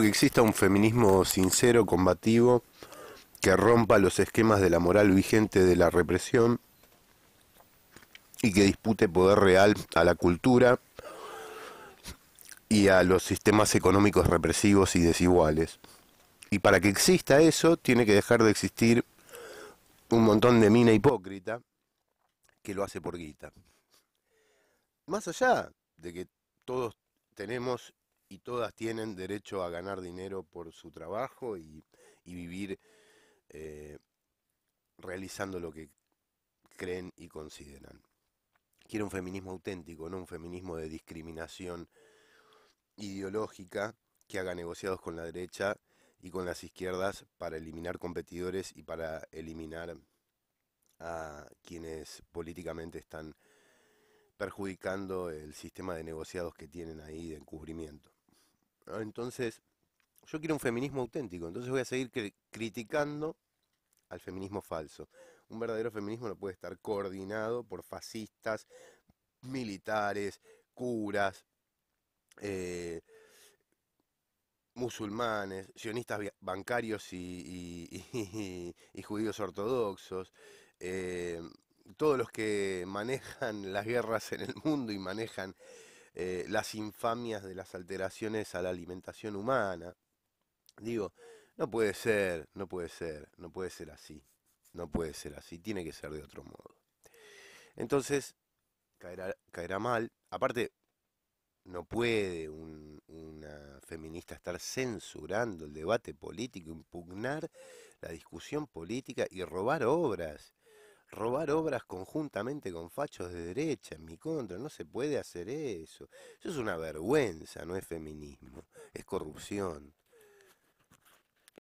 que exista un feminismo sincero, combativo, que rompa los esquemas de la moral vigente de la represión y que dispute poder real a la cultura y a los sistemas económicos represivos y desiguales. Y para que exista eso, tiene que dejar de existir un montón de mina hipócrita que lo hace por guita. Más allá de que todos tenemos y todas tienen derecho a ganar dinero por su trabajo y, vivir eh, realizando lo que creen y consideran. Quiero un feminismo auténtico, no un feminismo de discriminación ideológica que haga negociados con la derecha y con las izquierdas para eliminar competidores y para eliminar a quienes políticamente están perjudicando el sistema de negociados que tienen ahí de encubrimiento. Ah, entonces, yo quiero un feminismo auténtico, entonces voy a seguir criticando al feminismo falso. Un verdadero feminismo no puede estar coordinado por fascistas, militares, curas, eh, musulmanes, sionistas bancarios y, judíos ortodoxos, eh, todos los que manejan las guerras en el mundo y manejan eh, las infamias de las alteraciones a la alimentación humana. Digo, no puede ser, no puede ser, no puede ser así, no puede ser así, tiene que ser de otro modo. Entonces, caerá, mal. Aparte, no puede una feminista estar censurando el debate político, impugnar la discusión política y robar obras robar obras conjuntamente con fachos de derecha en mi contra, no se puede hacer eso. Eso es una vergüenza, no es feminismo, es corrupción.